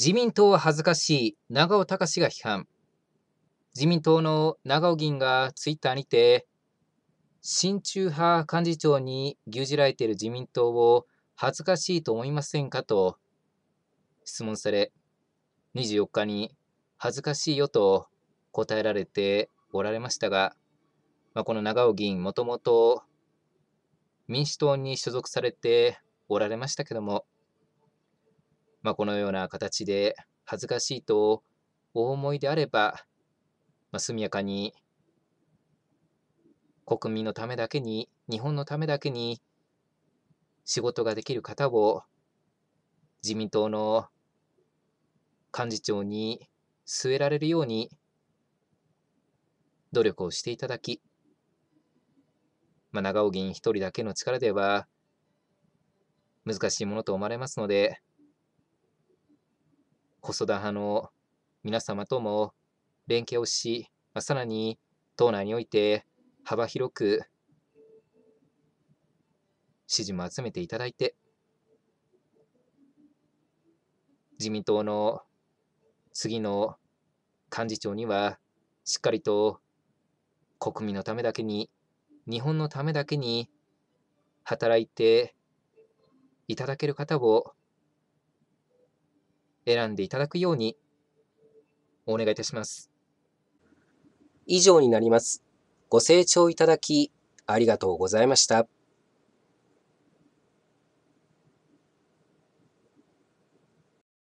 自民党は恥ずかしい、長尾隆が批判。自民党の長尾議員がツイッターにて、親中派幹事長に牛耳られている自民党を恥ずかしいと思いませんかと質問され、24日に恥ずかしいよと答えられておられましたが、まあ、この長尾議員、もともと民主党に所属されておられましたけども、まあ、このような形で恥ずかしいとお思いであれば、まあ、速やかに国民のためだけに日本のためだけに仕事ができる方を自民党の幹事長に据えられるように努力をしていただき、まあ、長尾議員一人だけの力では難しいものと思われますので、育て派の皆様とも連携をし、まあ、さらに党内において幅広く支持も集めていただいて、自民党の次の幹事長には、しっかりと国民のためだけに、日本のためだけに働いていただける方を選んでいただくようにお願いいたします。以上になります。ご清聴いただきありがとうございました。